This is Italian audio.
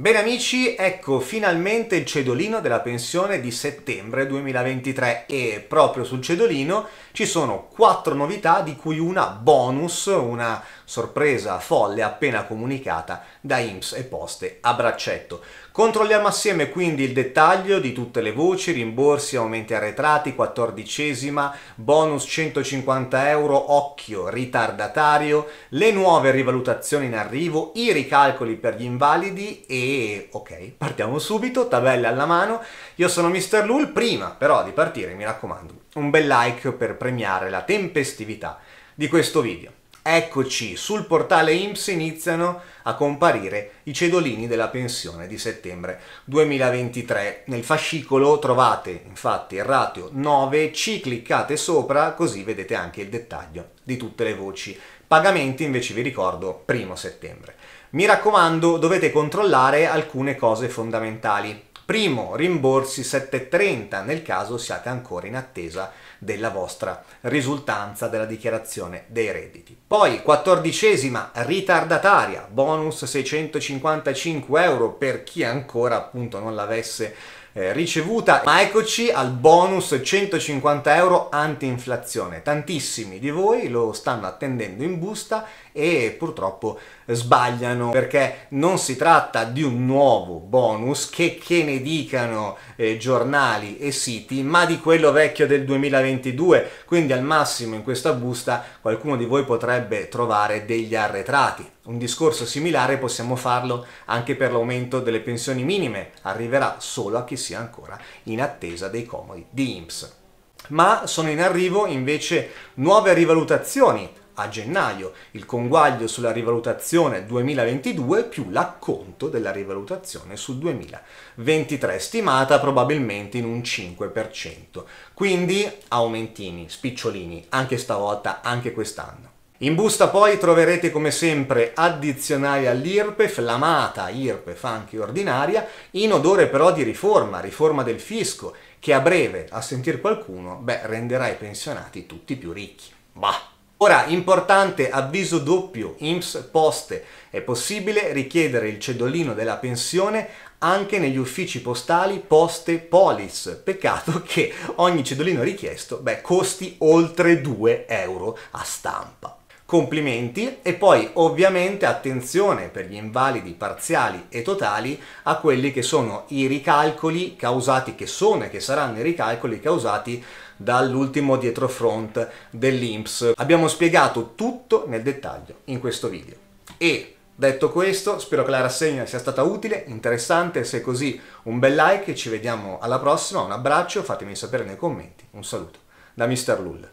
Bene amici, ecco finalmente il cedolino della pensione di settembre 2023 e proprio sul cedolino ci sono quattro novità di cui una bonus, una sorpresa folle appena comunicata da IMSS e Poste a braccetto. Controlliamo assieme quindi il dettaglio di tutte le voci, rimborsi, aumenti arretrati, quattordicesima, bonus 150 euro, occhio, ritardatario, le nuove rivalutazioni in arrivo, i ricalcoli per gli invalidi e e ok, partiamo subito, tabelle alla mano. Io sono Mr. Lul, prima però di partire mi raccomando un bel like per premiare la tempestività di questo video. Eccoci, sul portale IMSS iniziano a comparire i cedolini della pensione di settembre 2023. Nel fascicolo trovate infatti il ratio 9, ci cliccate sopra così vedete anche il dettaglio di tutte le voci. Pagamenti invece vi ricordo primo settembre. Mi raccomando, dovete controllare alcune cose fondamentali. Primo, rimborsi 7.30 nel caso siate ancora in attesa della vostra risultanza della dichiarazione dei redditi. Poi, quattordicesima, ritardataria, bonus 655 euro per chi ancora appunto non l'avesse eh, ricevuta, ma eccoci al bonus 150 euro anti-inflazione. Tantissimi di voi lo stanno attendendo in busta e purtroppo sbagliano perché non si tratta di un nuovo bonus che, che ne dicano eh, giornali e siti, ma di quello vecchio del 2022, quindi al massimo in questa busta qualcuno di voi potrebbe trovare degli arretrati. Un discorso similare possiamo farlo anche per l'aumento delle pensioni minime, arriverà solo a chi si sia ancora in attesa dei comodi di IMSS. Ma sono in arrivo invece nuove rivalutazioni a gennaio, il conguaglio sulla rivalutazione 2022 più l'acconto della rivalutazione sul 2023, stimata probabilmente in un 5%. Quindi aumentini, spicciolini, anche stavolta, anche quest'anno. In busta poi troverete come sempre addizionali all'IRPEF, l'amata IRPEF anche ordinaria, in odore però di riforma, riforma del fisco, che a breve, a sentir qualcuno, beh, renderà i pensionati tutti più ricchi. Bah! Ora, importante avviso doppio, IMSS Poste, è possibile richiedere il cedolino della pensione anche negli uffici postali Poste Polis. Peccato che ogni cedolino richiesto beh, costi oltre 2 euro a stampa complimenti e poi ovviamente attenzione per gli invalidi parziali e totali a quelli che sono i ricalcoli causati, che sono e che saranno i ricalcoli causati dall'ultimo dietro front dell'Inps. Abbiamo spiegato tutto nel dettaglio in questo video e detto questo spero che la rassegna sia stata utile, interessante, se è così un bel like, ci vediamo alla prossima, un abbraccio, fatemi sapere nei commenti, un saluto da Mr. Lull.